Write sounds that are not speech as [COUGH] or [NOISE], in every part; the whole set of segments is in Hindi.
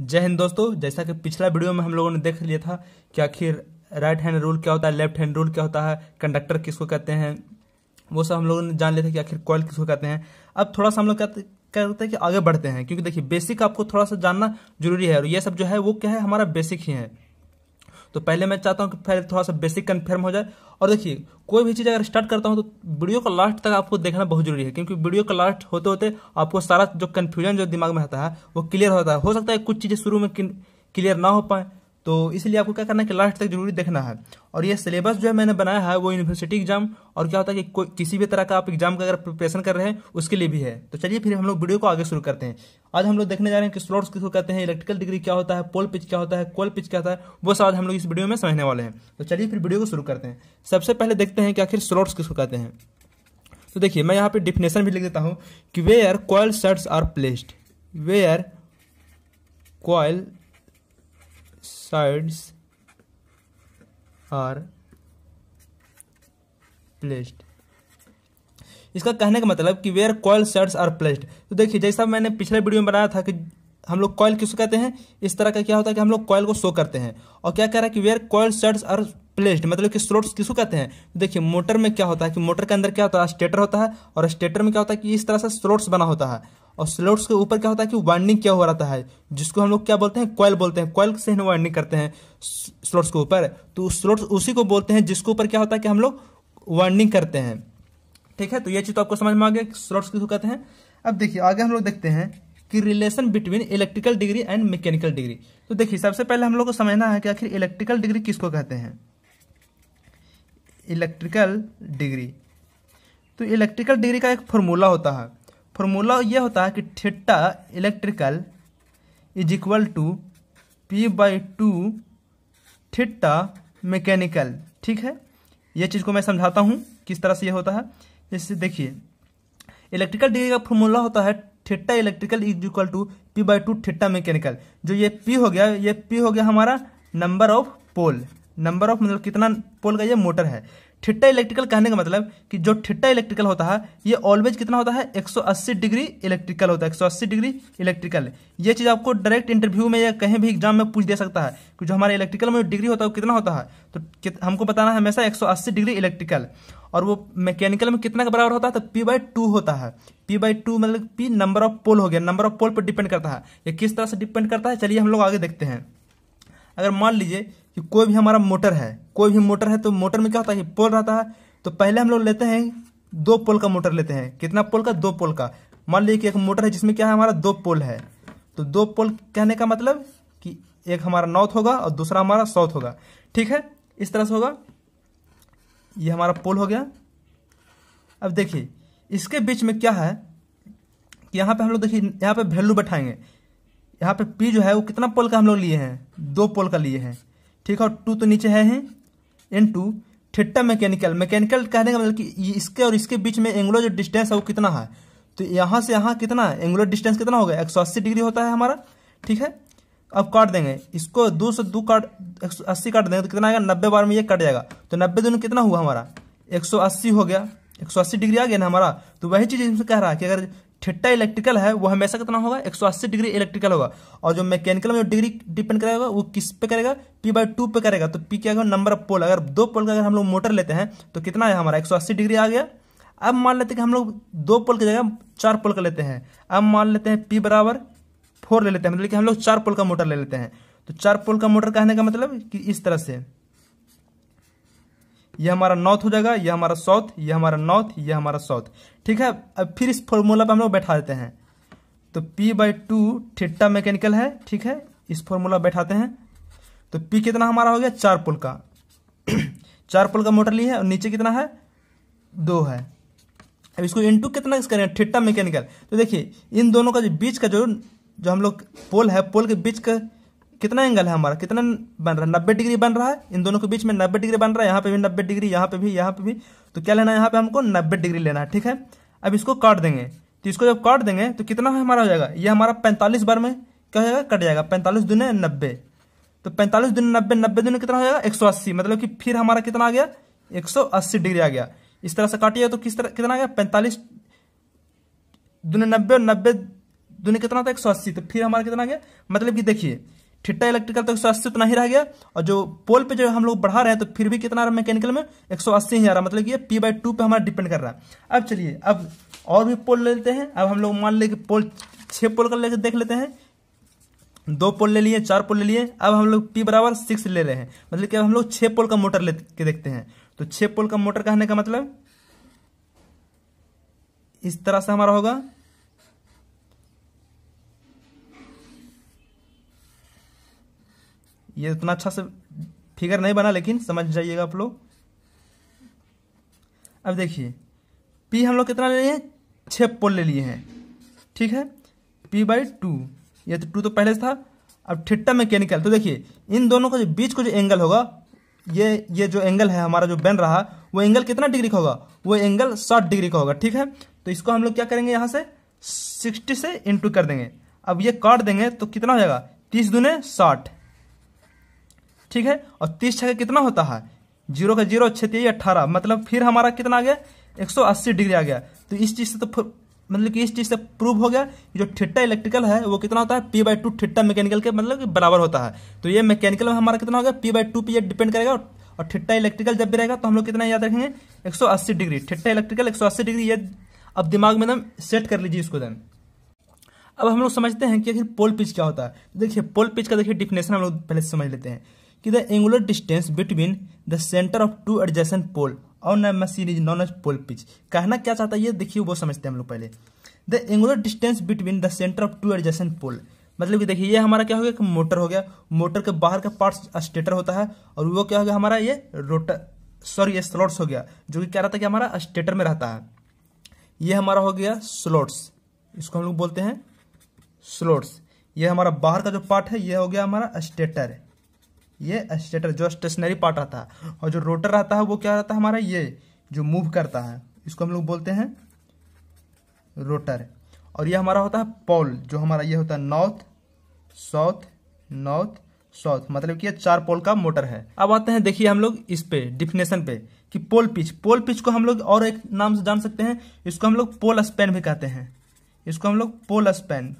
जय हिंद दोस्तों जैसा कि पिछला वीडियो में हम लोगों ने देख लिया था कि आखिर राइट हैंड रूल क्या होता है लेफ्ट हैंड रूल क्या होता है कंडक्टर किसको कहते हैं वो सब हम लोगों ने जान लिया था कि आखिर कॉल किसको कहते हैं अब थोड़ा सा हम लोग कहते हैं कि आगे बढ़ते हैं क्योंकि देखिए बेसिक आपको थोड़ा सा जानना जरूरी है और ये सब जो है वो क्या है हमारा बेसिक ही है तो पहले मैं चाहता हूँ कि पहले थोड़ा सा बेसिक कन्फर्म हो जाए और देखिए कोई भी चीज़ अगर स्टार्ट करता हूँ तो वीडियो का लास्ट तक आपको देखना बहुत जरूरी है क्योंकि वीडियो का लास्ट होते होते आपको सारा जो कन्फ्यूजन जो दिमाग में आता है वो क्लियर होता है हो सकता है कुछ चीज़ें शुरू में क्लियर ना हो पाए तो इसलिए आपको क्या करना है कि लास्ट तक जरूरी देखना है और ये सिलेबस जो है मैंने बनाया है वो यूनिवर्सिटी एग्जाम और क्या होता है कि कोई किसी भी तरह का आप एग्जाम का अगर प्रिपरेशन कर रहे हैं उसके लिए भी है तो चलिए फिर हम लोग वीडियो को आगे शुरू करते हैं आज हम लोग देखने जा रहे हैं कि स्लॉट्स किसको कहते हैं इलेक्ट्रिकल डिग्री क्या होता है पोल पिच क्या होता है कोल पिच क्या होता है वो सब हम लोग इस वीडियो में समझने वाले हैं तो चलिए फिर वीडियो को शुरू करते हैं सबसे पहले देखते हैं कि आखिर स्लॉट्स किसको कहते हैं तो देखिए मैं यहाँ पर डिफिनेशन भी लिख देता हूँ कि we are coil are placed we are coil sides are placed इसका कहने का मतलब कि where coil shirts are placed तो देखिए जैसा मैंने पिछले वीडियो में बनाया था कि हम लोग कॉयल किसको कहते हैं इस तरह का क्या होता है कि हम लोग कॉयल को शो करते हैं और क्या कह रहा है कि where coil shirts are placed मतलब कि स्लोट्स किसको कहते हैं तो देखिए मोटर में क्या होता है कि मोटर के अंदर क्या होता है स्टेटर होता है और स्टेटर में क्या होता है कि इस तरह से स्लोट्स बना होता है और स्लोट्स के ऊपर क्या होता है कि वाइंडिंग क्या हो रहा है जिसको हम लोग क्या बोलते हैं कॉयल बोलते हैं कॉयल से हम वाइंडिंग करते हैं स्लोट्स के ऊपर तो स्लोट्स उसी को बोलते हैं जिसके ऊपर क्या होता है कि हम लोग वाइंडिंग करते हैं ठीक है तो ये चीज़ तो आपको समझ में आ गया स्लोट्स किसको कहते हैं अब देखिए आगे हम लोग देखते हैं कि relation between electrical degree and mechanical degree तो देखिए सबसे पहले हम लोग को समझना है कि आखिर इलेक्ट्रिकल डिग्री किसको कहते हैं इलेक्ट्रिकल डिग्री तो इलेक्ट्रिकल डिग्री का एक फॉर्मूला होता है फॉर्मूला ये होता है कि theta electrical is equal to P by two theta mechanical ठीक है ये चीज़ को मैं समझाता हूँ किस तरह से ये होता है जैसे देखिए इलेक्ट्रिकल डिग्री का फॉर्मूला होता है theta electrical is equal to P by two theta mechanical जो ये पी हो गया ये पी हो गया हमारा number of pole number of मतलब कितना पोल का ये मोटर है ठिट्टा इलेक्ट्रिकल कहने का मतलब कि जो ठिट्टा इलेक्ट्रिकल होता है ये ऑलवेज कितना होता है 180 डिग्री इलेक्ट्रिकल होता है 180 डिग्री इलेक्ट्रिकल ये चीज़ आपको डायरेक्ट इंटरव्यू में या कहीं भी एग्जाम में पूछ दे सकता है कि जो हमारे इलेक्ट्रिकल में डिग्री होता है वो कितना होता है तो हमको बताना है हमेशा एक डिग्री इलेक्ट्रिकल और वो मैकेनिकल में कितना का बराबर होता है तो पी बाई टू होता है पी बाई टू मतलब पी नंबर ऑफ पोल हो गया नंबर ऑफ पोल पर डिपेंड करता है ये किस तरह से डिपेंड करता है चलिए हम लोग आगे देखते हैं अगर मान लीजिए कि कोई भी हमारा मोटर है कोई भी मोटर है तो मोटर में क्या होता है कि पोल रहता है तो पहले हम लोग लेते हैं दो पोल का मोटर लेते हैं कितना पोल का दो पोल का मान लीजिए कि एक मोटर है जिसमें क्या है हमारा दो पोल है तो दो पोल कहने का मतलब कि एक हमारा नॉर्थ होगा और दूसरा हमारा साउथ होगा ठीक है इस तरह से होगा ये हमारा पोल हो गया अब देखिए इसके बीच में क्या है कि यहाँ पे हम लोग देखिए यहाँ पे वैल्यू बैठाएंगे यहाँ पे पी जो है वो कितना पोल का हम लोग लिए हैं दो पोल का लिए हैं ठीक है और टू तो नीचे है ही into theta mechanical mechanical कह देंगे मतलब कि इसके और इसके बीच में एंगुलर जो डिस्टेंस है वो कितना है तो यहाँ से यहाँ कितना है एंगुलर डिस्टेंस कितना होगा एक सौ अस्सी डिग्री होता है हमारा ठीक है अब काट देंगे इसको दो सौ दो काट एक सौ अस्सी काट देंगे तो कितना आएगा नब्बे बार में ये कट जाएगा तो नब्बे दोनों कितना हुआ हमारा एक सौ अस्सी हो गया एक सौ अस्सी डिग्री आ गया ना हमारा तो वही चीज़ इसमें कह रहा है कि अगर ठेट्टा इलेक्ट्रिकल है वो हमेशा कितना होगा 180 डिग्री इलेक्ट्रिकल होगा और जो मैकेनिकल में जो डिग्री डिपेंड करेगा वो किस पे करेगा पी बाई टू पे करेगा तो पी क्या होगा नंबर ऑफ पोल अगर दो पोल का अगर हम लोग मोटर लेते हैं तो कितना है हमारा 180 डिग्री आ गया अब मान लेते हैं कि हम लोग दो पोल की जगह चार पोल का लेते हैं अब मान लेते हैं पी बराबर फोर ले लेते हैं मतलब कि हम लोग चार पोल का मोटर ले लेते हैं तो चार पोल का मोटर कहने का मतलब कि इस तरह से ये हमारा नॉर्थ हो जाएगा यह हमारा साउथ यह हमारा नॉर्थ यह हमारा साउथ ठीक है अब फिर इस फॉर्मूला पर हम लोग बैठा देते हैं तो P by two theta mechanical है ठीक है इस फॉर्मूला बैठाते हैं तो पी कितना हमारा हो गया चार पुल का [CLEARS THROAT] चार पुल का मोटर ली है और नीचे कितना है दो है अब इसको टू कितना करेंगे ठिट्टा मैकेनिकल तो देखिए इन दोनों का जो बीच का जो जो हम लोग पोल है पोल के बीच का कितना एंगल है हमारा कितना बन रहा है नब्बे डिग्री बन रहा है इन दोनों के बीच में नब्बे डिग्री बन रहा है यहाँ पे भी नब्बे डिग्री यहाँ पे भी यहाँ पे भी तो क्या लेना है यहाँ पे हमको नब्बे डिग्री लेना है ठीक है अब इसको काट देंगे तो इसको जब काट देंगे तो कितना हमारा हो जाएगा ये हमारा पैंतालीस बार में क्या हो जाएगा कट जाएगा पैंतालीस दिन नब्बे तो पैंतालीस दिन नब्बे नब्बे दिन कितना हो जाएगा एक मतलब कि फिर हमारा कितना आ गया एक डिग्री आ गया इस तरह से काटिए तो किस तरह कितना आ गया पैंतालीस दुने नब्बे और नब्बे दुने कितना था एक सौ अस्सी तो फिर हमारा कितना आ गया मतलब कि देखिए ठिट्टा इलेक्ट्रिकल तो एक तो नहीं रह गया और जो पोल पे जो हम लोग बढ़ा रहे हैं तो फिर भी कितना मैकेनिकल में एक सौ अस्सी ही आ रहा मतलब ये पी बाई टू पर हमारा डिपेंड कर रहा है अब चलिए अब और भी पोल ले लेते हैं अब हम लोग मान लेके पोल छः पोल का लेकर देख लेते हैं दो पोल ले लिए चार पोल ले लिए अब हम लोग पी बराबर सिक्स ले रहे हैं मतलब कि अब हम लोग छः पोल का मोटर ले के देखते हैं तो छः पोल का मोटर कहने का मतलब इस तरह से हमारा होगा ये उतना अच्छा से फिगर नहीं बना लेकिन समझ जाइएगा आप लोग अब देखिए पी हम लोग कितना ले लिए छः पोल ले लिए हैं ठीक है पी बाई टू ये तो टू तो पहले से था अब ठिट्टा में निकल तो देखिए इन दोनों को जो बीच को जो एंगल होगा ये ये जो एंगल है हमारा जो बन रहा वो एंगल कितना डिग्री का होगा वो एंगल साठ डिग्री का होगा ठीक है तो इसको हम लोग क्या करेंगे यहाँ से सिक्सटी से इंटू कर देंगे अब ये काट देंगे तो कितना हो जाएगा तीस दूने साठ ठीक है और तीस छः का कितना होता है जीरो का जीरो छः तेई अट्ठारह मतलब फिर हमारा कितना आ गया एक सौ अस्सी डिग्री आ गया तो इस चीज़ से तो मतलब कि इस चीज़ से प्रूव हो गया कि जो ठिट्टा इलेक्ट्रिकल है वो कितना होता है P by two theta mechanical के मतलब बराबर होता है तो ये मैकेनिकल में हमारा कितना होगा पी बाई टू पी ये डिपेंड करेगा और ठिट्टा इलेक्ट्रिकल जब भी रहेगा तो हम लोग कितना याद रखेंगे अस्सी डिग्री ठिट्टा इलेक्ट्रिकल अस्सी डिग्री ये अब दिमाग में एकदम सेट कर लीजिए इसको देन अब हम लोग समझते हैं कि आखिर पोल पिच क्या होता है देखिए पोल पिच का देखिए डिफिनेशन हम लोग पहले समझ लेते हैं कि the angular distance between the centre of two adjacent pole और machine is known as pole pitch कहना क्या चाहता है ये देखिए वो समझते हैं हम लोग पहले the angular distance between the centre of two adjacent pole मतलब कि देखिए ये हमारा क्या हो गया मोटर हो गया मोटर के बाहर का पार्ट स्टेटर होता है और वो क्या हो गया हमारा ये रोटर सॉरी ये स्लॉट्स हो गया जो कि क्या रहता है कि हमारा स्टेटर में रहता है ये हमारा हो गया स्लॉट्स इसको हम लोग बोलते हैं स्लॉट्स ये हमारा बाहर का जो पार्ट है ये हो गया हमारा स्टेटर ये स्टेटर जो स्टेशनरी पार्ट रहता है और जो रोटर रहता है वो क्या रहता है हमारा ये जो मूव करता है इसको हम लोग बोलते हैं रोटर और ये हमारा होता है पोल जो हमारा ये होता है नॉर्थ साउथ नॉर्थ साउथ मतलब कि ये चार पोल का मोटर है अब आते हैं देखिए हम लोग इस पे डिफिनेशन पे कि पोल पिच पोल पिच को हम लोग और एक नाम से जान सकते हैं इसको हम लोग पोल स्पेन भी कहते हैं इसको हम लोग पोल स्पेन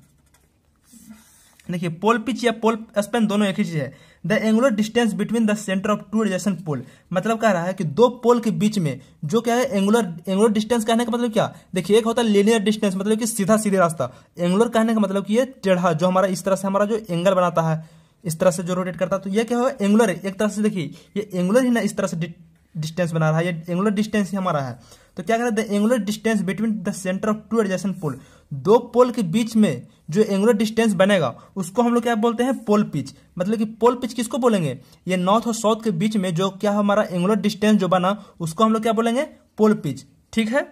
देखिए पोल पिच या पोल स्पेन दोनों एक ही चीज है the angular distance between the centre of two adjacent pole मतलब कह रहा है कि दो पोल के बीच में जो क्या है एंगुलर एंगुलर डिस्टेंस कहने का मतलब क्या देखिए एक होता है लेनियर डिस्टेंस मतलब कि सीधा सीधे रास्ता एंगुलर कहने का मतलब कि ये टेढ़ा जो हमारा इस तरह से हमारा जो एंगल बनाता है इस तरह से जो रोटेट करता है तो यह क्या होगा एंगुलर एक तरह से देखिए ये एंगुलर ही ना इस तरह से डिस्टेंस बना रहा है ये एंगुलर डिस्टेंस ही हमारा है तो क्या कह रहा है the angular distance between the centre of two adjacent pole दो पोल के बीच में जो एंगुलर डिस्टेंस बनेगा उसको हम लोग क्या बोलते हैं पोल पिच मतलब कि पोल पिच किसको बोलेंगे ये नॉर्थ और साउथ के बीच में जो क्या हमारा एंगुलर डिस्टेंस जो बना उसको हम लोग क्या बोलेंगे पोल पिच ठीक है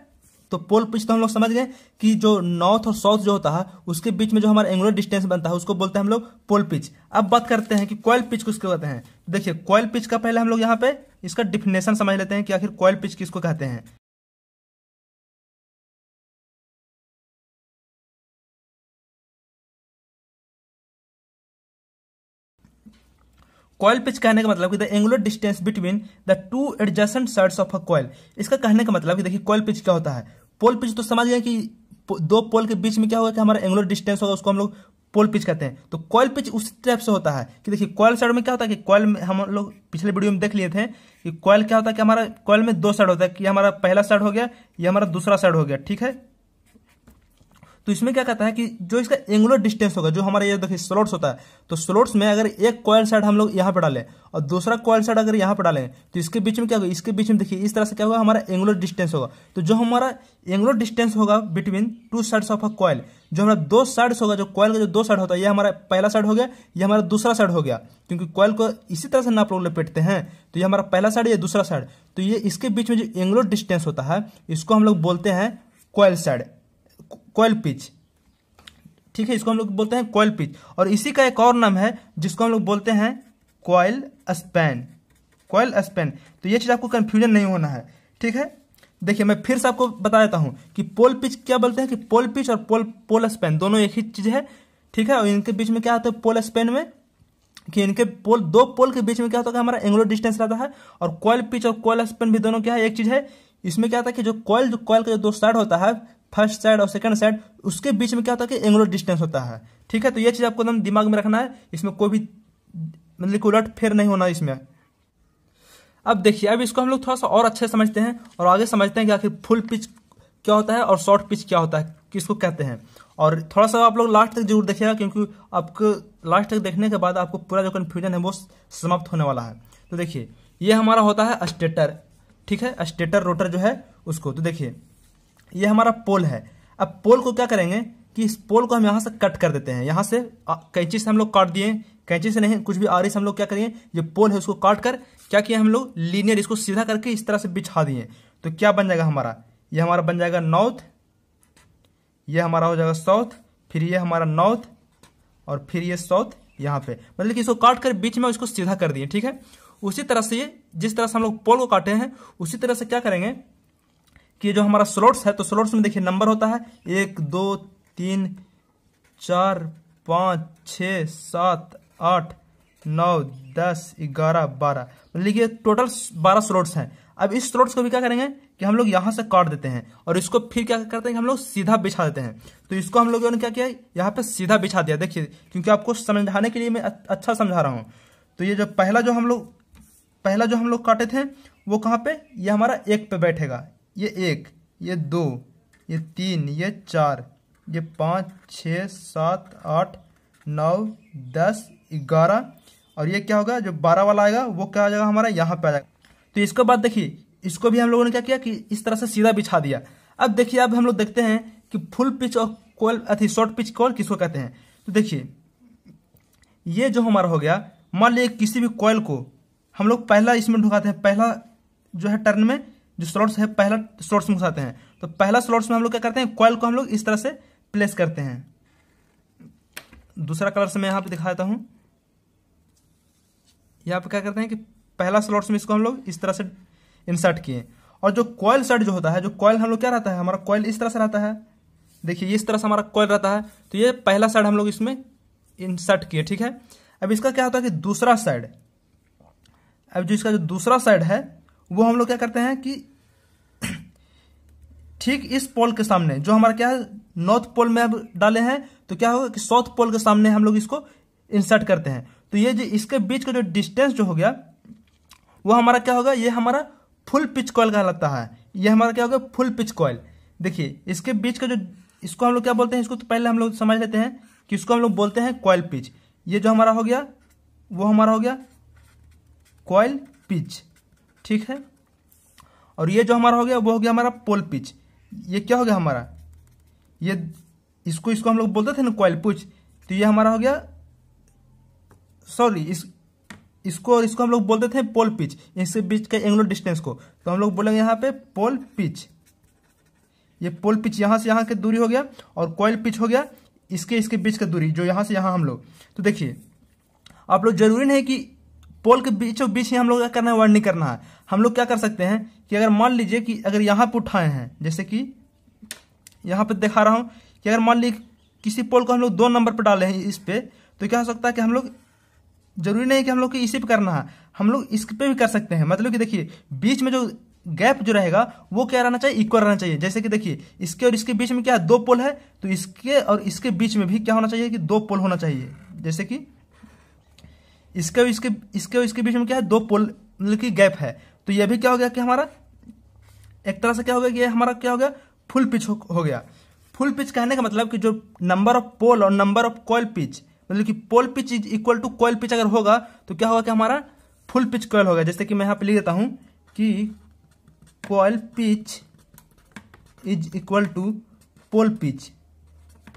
तो पोल पिच तो हम लोग समझ गए कि जो नॉर्थ और साउथ जो होता है उसके बीच में जो हमारा एंगुलर डिस्टेंस बनता है उसको बोलते हैं हम लोग पोल पिच अब बात करते हैं कि कॉयल पिच किसको कहते हैं देखिए कॉयल पिच का पहले हम लोग यहाँ पे इसका डिफिनेशन समझ लेते हैं कि आखिर कॉयल पिच किसको कहते हैं कॉयल पिच कहने का मतलब कि the angular distance between the two adjacent sides of a coil इसका कहने का मतलब कि देखिए कॉयल पिच क्या होता है पोल पिच तो समझ गए कि दो पोल के बीच में क्या होगा कि हमारा एंगुलर डिस्टेंस होगा उसको हम लोग पोल पिच कहते हैं तो कॉयल पिच उस टाइप से होता है कि देखिए कॉयल साइड में क्या होता है कि कॉयल में हम लोग पिछले वीडियो में देख लिए थे कि कॉयल क्या होता है कि हमारा कॉयल में दो साइड होता है कि हमारा पहला साइड हो गया या हमारा दूसरा साइड हो गया ठीक है तो इसमें क्या कहता है कि जो इसका एंगुलर डिस्टेंस होगा जो हमारा ये देखिए स्लोट्स होता है तो स्लोट्स में अगर एक कॉयल साइड हम लोग यहाँ पर डालें और दूसरा कॉयल साइड अगर यहाँ पर डालें तो इसके बीच में क्या होगा इसके बीच में देखिए इस तरह से क्या होगा हमारा एंगुलर डिस्टेंस होगा तो जो हमारा एंगुलर डिस्टेंस होगा between two sides of a coil जो हमारा दो साइड्स होगा जो कॉयल का जो दो साइड होता है ये हमारा पहला साइड हो गया ये हमारा दूसरा साइड हो गया क्योंकि कॉयल को इसी तरह से नाप लोग लपेटते हैं तो ये हमारा पहला साइड या दूसरा साइड तो ये इसके बीच में जो एंगुलर डिस्टेंस होता है इसको हम लोग बोलते हैं कॉयल साइड कोयल पिच ठीक है इसको हम लोग बोलते हैं कोयल पिच और इसी का एक और नाम है जिसको हम लोग बोलते हैं कोयल स्पैन कोयल स्पैन तो ये चीज़ आपको कन्फ्यूजन नहीं होना है ठीक है देखिए मैं फिर से आपको बता देता हूँ कि पोल पिच क्या बोलते हैं कि पोल पिच और पोल पोल स्पैन दोनों एक ही चीज़ है ठीक है और इनके बीच में क्या होता है पोल स्पेन में कि इनके पोल दो पोल के बीच में क्या होता है हमारा एंगुलर डिस्टेंस रहता है और कॉयल पिच और कॉयल स्पेन भी दोनों क्या है एक चीज है इसमें क्या होता है कि जो कॉयल जो कॉयल का जो दो साइड होता है फर्स्ट साइड और सेकंड साइड उसके बीच में क्या होता है कि एंगुलर डिस्टेंस होता है ठीक है तो ये चीज़ आपको एकदम दिमाग में रखना है इसमें कोई भी मतलब कोई उलट फेर नहीं होना इसमें अब देखिए अब इसको हम लोग थोड़ा सा और अच्छे समझते हैं और आगे समझते हैं कि आखिर फुल पिच क्या होता है और शॉर्ट पिच क्या होता है किसको कहते हैं और थोड़ा सा आप लोग लास्ट तक जरूर देखिएगा क्योंकि आपको लास्ट तक देखने के बाद आपको पूरा जो कन्फ्यूजन है वो समाप्त होने वाला है तो देखिए ये हमारा होता है स्टेटर ठीक है स्टेटर रोटर जो है उसको तो देखिए ये हमारा पोल है अब पोल को क्या करेंगे कि इस पोल को हम यहाँ से कट कर देते हैं यहाँ से कैंची से हम लोग काट दिए कैंची से नहीं कुछ भी आरी से हम लोग क्या करेंगे जो पोल है उसको काट कर क्या किया हम लोग लीनियर इसको सीधा करके इस तरह से बिछा दिए तो क्या बन जाएगा हमारा ये हमारा बन जाएगा नॉर्थ ये हमारा हो जाएगा साउथ फिर ये हमारा नॉर्थ और फिर ये साउथ यहाँ पे मतलब कि इसको काट कर बीच में उसको सीधा कर दिए ठीक है उसी तरह से ये जिस तरह से हम लोग पोल को काटे हैं उसी तरह से क्या करेंगे कि जो हमारा स्लोट्स है तो स्लोट्स में देखिए नंबर होता है एक दो तीन चार पाँच छ सात आठ नौ दस ग्यारह बारह लिखिए मतलब टोटल बारह स्लोट्स हैं अब इस स्लोट्स को भी क्या करेंगे कि हम लोग यहाँ से काट देते हैं और इसको फिर क्या करते हैं कि हम लोग सीधा बिछा देते हैं तो इसको हम लोगों ने क्या किया यहाँ पे सीधा बिछा दिया देखिए क्योंकि आपको समझाने के लिए मैं अच्छा समझा रहा हूँ तो ये जो पहला जो हम लोग पहला जो हम लोग काटे थे वो कहाँ पे ये हमारा एक पे बैठेगा ये एक ये दो ये तीन ये चार ये पाँच छ सात आठ नौ दस ग्यारह और ये क्या होगा जो बारह वाला आएगा वो क्या आ जाएगा हमारा यहाँ पे आ जाएगा तो इसके बाद देखिए इसको भी हम लोगों ने क्या किया कि इस तरह से सीधा बिछा दिया अब देखिए अब हम लोग देखते हैं कि फुल पिच और कॉल अथी शॉर्ट पिच कॉल किसको कहते हैं तो देखिए ये जो हमारा हो गया मान लीजिए किसी भी कॉयल को हम लोग पहला इसमें ढुकाते हैं पहला जो है टर्न में जो स्लॉट्स है पहला स्लॉट्स में घुसाते हैं तो पहला स्लॉट्स में हम लोग क्या करते हैं कॉयल को हम लोग इस तरह से प्लेस करते हैं दूसरा कलर से मैं यहाँ पे दिखा देता हूँ यहाँ पे क्या करते हैं कि पहला स्लॉट्स में इसको हम लोग इस तरह से इंसर्ट किए और जो कॉयल सेट जो होता है जो कॉयल हम लोग क्या रहता है हमारा कॉयल इस तरह से रहता है देखिए इस तरह से हमारा कॉयल रहता है तो ये पहला साइड हम लोग इसमें इंसर्ट किए ठीक है अब इसका क्या होता है कि दूसरा साइड अब जो इसका जो दूसरा साइड है वो हम लोग क्या करते हैं कि ठीक इस पोल के सामने जो हमारा क्या है नॉर्थ पोल में अब डाले हैं तो क्या होगा कि साउथ पोल के सामने हम लोग इसको इंसर्ट करते हैं तो ये जो इसके बीच का जो डिस्टेंस जो हो गया वो हमारा क्या होगा ये हमारा फुल पिच कॉयल कहलाता है ये हमारा क्या होगा फुल पिच कॉयल देखिए इसके बीच का जो इसको हम लोग क्या बोलते हैं इसको तो पहले हम लोग समझ लेते हैं कि इसको हम लोग बोलते हैं कॉयल पिच ये जो हमारा हो गया वो हमारा हो गया कॉयल पिच ठीक है और ये जो हमारा हो गया वो हो गया हमारा पोल पिच ये क्या हो गया हमारा ये इसको इसको हम लोग बोलते थे ना कॉयल पुच तो ये हमारा हो गया सॉरी इस इसको और इसको हम लोग बोलते थे पोल पिच इसके बीच के एंगुलर डिस्टेंस को तो हम लोग बोलेंगे यहाँ पे पोल पिच ये पोल पिच यहाँ से यहाँ की दूरी हो गया और कॉयल पिच हो गया इसके इसके बीच का दूरी जो यहाँ से यहाँ हम लोग तो देखिए आप लोग जरूरी नहीं कि पोल के बीचों बीच ही हम लोग क्या करना है वाइंडिंग करना है हम लोग क्या कर सकते हैं कि अगर मान लीजिए कि अगर यहाँ पर उठाए हैं जैसे कि यहाँ पर दिखा रहा हूँ कि अगर मान लीजिए किसी पोल को हम लोग दो नंबर पर डाले हैं इस पर तो क्या हो सकता है कि हम लोग जरूरी नहीं कि हम लोग को इसी पे करना है हम लोग इस पे भी कर सकते हैं मतलब कि देखिए बीच में जो गैप जो रहेगा वो क्या रहना चाहिए इक्वल रहना चाहिए जैसे कि देखिए इसके और इसके बीच में क्या है दो पोल है तो इसके और इसके बीच में भी क्या होना चाहिए कि दो पोल होना चाहिए जैसे कि इसके इसके इसके इसके बीच में क्या है दो पोल मतलब कि गैप है तो यह भी क्या हो गया कि हमारा एक तरह से क्या हो गया कि हमारा क्या हो गया फुल पिच हो, हो गया फुल पिच कहने का मतलब कि जो नंबर ऑफ पोल और नंबर ऑफ कॉयल पिच मतलब कि pole pitch is equal to coil pitch अगर होगा तो क्या होगा कि हमारा फुल पिच कॉयल होगा जैसे कि मैं यहां पे लिख देता हूं कि coil pitch is equal to pole pitch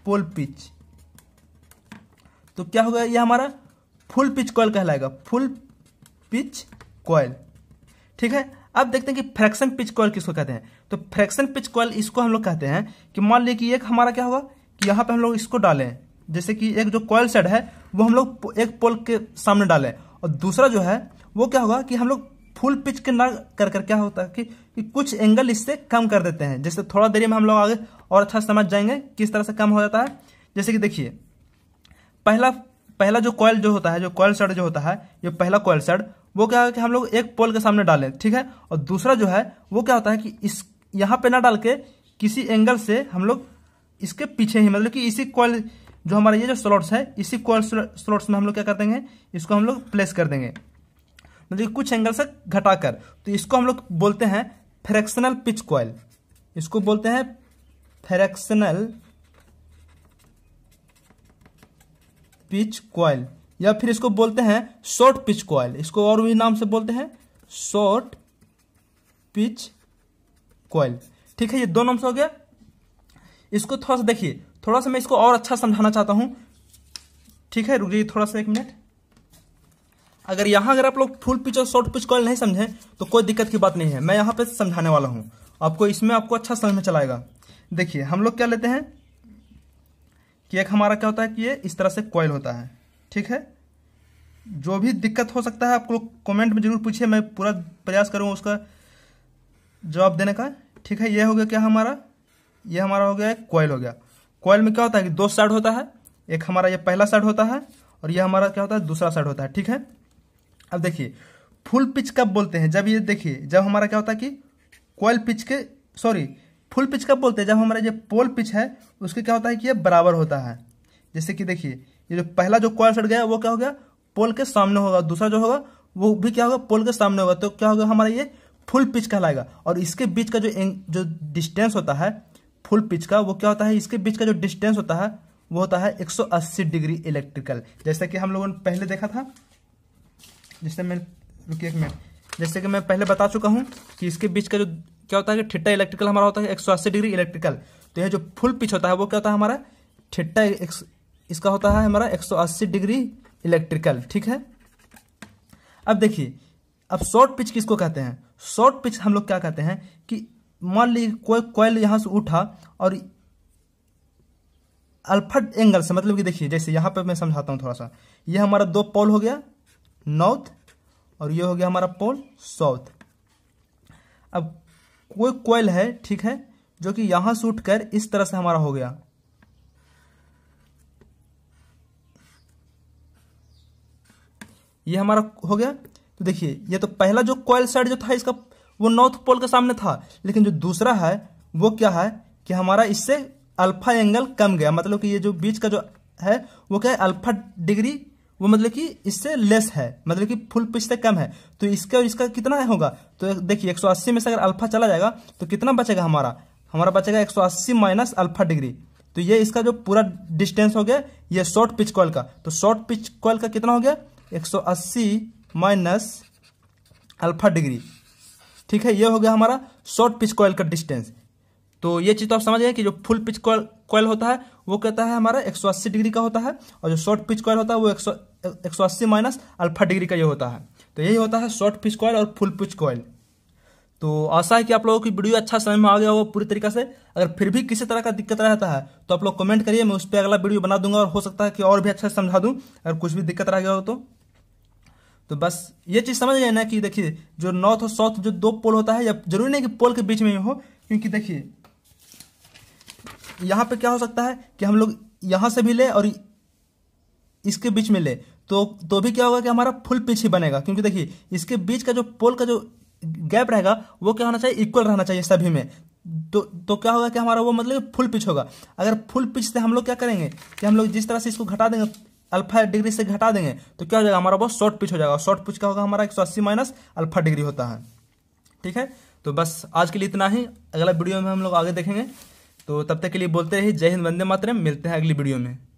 pole pitch तो क्या होगा ये हमारा फुल पिच कॉयल कहलाएगा फुल पिच कॉयल ठीक है अब देखते हैं कि फ्रैक्शन पिच कॉयल किसको कहते हैं तो फ्रैक्शन पिच कॉयल इसको हम लोग कहते हैं कि मान लीजिए कि एक हमारा क्या होगा कि यहाँ पे हम लोग इसको डालें जैसे कि एक जो कॉयल सेट है वो हम लोग एक पोल के सामने डालें और दूसरा जो है वो क्या होगा कि हम लोग फुल पिच के ना कर कर क्या होता है कि, कि कुछ एंगल इससे कम कर देते हैं जैसे थोड़ा देरी में हम लोग आगे और अच्छा समझ जाएंगे किस तरह से कम हो जाता है जैसे कि देखिए पहला पहला जो कॉयल जो होता है जो कॉयल सड जो होता है ये पहला कॉयल सड वो क्या है कि हम लोग एक पोल के सामने डालें ठीक है और दूसरा जो है वो क्या होता है कि इस यहाँ पे ना डाल के किसी एंगल से हम लोग इसके पीछे ही मतलब कि इसी कॉयल जो हमारा ये जो स्लॉट्स है इसी कॉल स्लॉट्स में हम लोग क्या कर देंगे इसको हम लोग प्लेस कर देंगे मतलब कुछ एंगल से घटाकर तो इसको हम लोग बोलते हैं फ्रैक्शनल पिच कॉयल इसको बोलते हैं फ्रैक्शनल पिच कॉयल या फिर इसको बोलते हैं शॉर्ट पिच कॉयल इसको और भी नाम से बोलते हैं शॉर्ट पिच कॉयल ठीक है ये दो नाम से हो गया इसको थोड़ा सा देखिए थोड़ा सा मैं इसको और अच्छा समझाना चाहता हूँ ठीक है रुक जाइए थोड़ा सा एक मिनट अगर यहाँ अगर आप लोग फुल पिच और शॉर्ट पिच कॉल नहीं समझें तो कोई दिक्कत की बात नहीं है मैं यहाँ पे समझाने वाला हूँ आपको इसमें आपको अच्छा समझ में चलाएगा देखिए हम लोग क्या लेते हैं कि एक हमारा क्या होता है कि ये इस तरह से कॉयल होता है ठीक है जो भी दिक्कत हो सकता है आप लोग कॉमेंट में ज़रूर पूछिए मैं पूरा प्रयास करूँगा उसका जवाब देने का ठीक है ये हो गया क्या हमारा ये हमारा हो गया कॉयल हो गया कॉयल में क्या होता है कि दो साइड होता है एक हमारा ये पहला साइड होता है और यह हमारा क्या होता है दूसरा साइड होता है ठीक है अब देखिए फुल पिच कब बोलते हैं जब ये देखिए जब हमारा क्या होता है कि कॉयल पिच के सॉरी फुल पिच कब बोलते हैं जब हमारा ये पोल पिच है उसके क्या होता है कि ये बराबर होता है जैसे कि देखिए ये जो पहला जो कॉल सट गया वो क्या हो गया पोल के सामने होगा दूसरा जो होगा वो भी क्या होगा पोल के सामने होगा तो क्या होगा हमारा ये फुल पिच कहलाएगा और इसके बीच का जो जो डिस्टेंस होता है फुल पिच का वो क्या होता है इसके बीच का जो डिस्टेंस होता है वो होता है 180 डिग्री इलेक्ट्रिकल जैसे कि हम लोगों ने पहले देखा था जैसे मैं रुकिए एक मिनट जैसे कि मैं पहले बता चुका हूँ कि इसके बीच का जो क्या होता है कि ठिट्टा इलेक्ट्रिकल हमारा होता है एक डिग्री इलेक्ट्रिकल तो यह जो फुल पिच होता है वो क्या होता है हमारा ठिट्टा इसका होता है हमारा एक डिग्री इलेक्ट्रिकल ठीक है अब देखिए अब शॉर्ट पिच किसको कहते हैं शॉर्ट पिच हम लोग क्या कहते हैं कि मान लीजिए कोई कॉयल यहाँ से उठा और अल्फा एंगल से मतलब कि देखिए जैसे यहाँ पे मैं समझाता हूँ थोड़ा सा ये हमारा दो पोल हो गया नॉर्थ और ये हो गया हमारा पोल साउथ अब कोई कोयल है ठीक है जो कि यहां से उठकर इस तरह से हमारा हो गया ये हमारा हो गया तो देखिए ये तो पहला जो कॉयल साइड जो था इसका वो नॉर्थ पोल के सामने था लेकिन जो दूसरा है वो क्या है कि हमारा इससे अल्फा एंगल कम गया मतलब कि ये जो बीच का जो है वो क्या है अल्फा डिग्री वो मतलब कि इससे लेस है मतलब कि फुल पिच से कम है तो इसका और इसका कितना होगा तो देखिए 180 में से अगर अल्फा चला जाएगा तो कितना बचेगा हमारा हमारा बचेगा 180 माइनस अल्फा डिग्री तो ये इसका जो पूरा डिस्टेंस हो गया ये शॉर्ट पिच कॉल का तो शॉर्ट पिच कॉल का कितना हो गया 180 माइनस अल्फा डिग्री ठीक है ये हो गया हमारा शॉर्ट पिच कॉयल का डिस्टेंस तो ये चीज़ तो आप समझ गए कि जो फुल पिच कॉल कॉयल होता है वो कहता है हमारा 180 डिग्री का होता है और जो शॉर्ट पिच कॉयल होता है वो एक सौ माइनस अल्फा डिग्री का ये होता है तो यही होता है शॉर्ट पिच कॉयल और फुल पिच कॉयल तो आशा है कि आप लोगों की वीडियो अच्छा समय में आ गया होगा पूरी तरीके से अगर फिर भी किसी तरह का दिक्कत रहता है तो आप लोग कमेंट करिए मैं उस पर अगला वीडियो बना दूंगा और हो सकता है कि और भी अच्छा से समझा दूँ अगर कुछ भी दिक्कत रह गया हो तो तो बस ये चीज़ समझ गए ना कि देखिए जो नॉर्थ और साउथ जो दो पोल होता है या जरूरी नहीं कि पोल के बीच में ही हो क्योंकि देखिए यहाँ पे क्या हो सकता है कि हम लोग यहाँ से भी ले और इसके बीच में ले तो तो भी क्या होगा कि हमारा फुल पिच ही बनेगा क्योंकि देखिए इसके बीच का जो पोल का जो गैप रहेगा वो क्या होना चाहिए इक्वल रहना चाहिए सभी में तो तो क्या होगा कि हमारा वो मतलब फुल पिच होगा अगर फुल पिच से हम लोग क्या करेंगे कि हम लोग जिस तरह से इसको घटा देंगे अल्फा डिग्री से घटा देंगे तो क्या हो जाएगा हमारा बहुत शॉर्ट पिच हो जाएगा शॉर्ट पिच का होगा हमारा अस्सी माइनस अल्फा डिग्री होता है ठीक है तो बस आज के लिए इतना ही अगला वीडियो में हम लोग आगे देखेंगे तो तब तक के लिए बोलते रहिए जय हिंद वंदे मातरम मिलते हैं अगली वीडियो में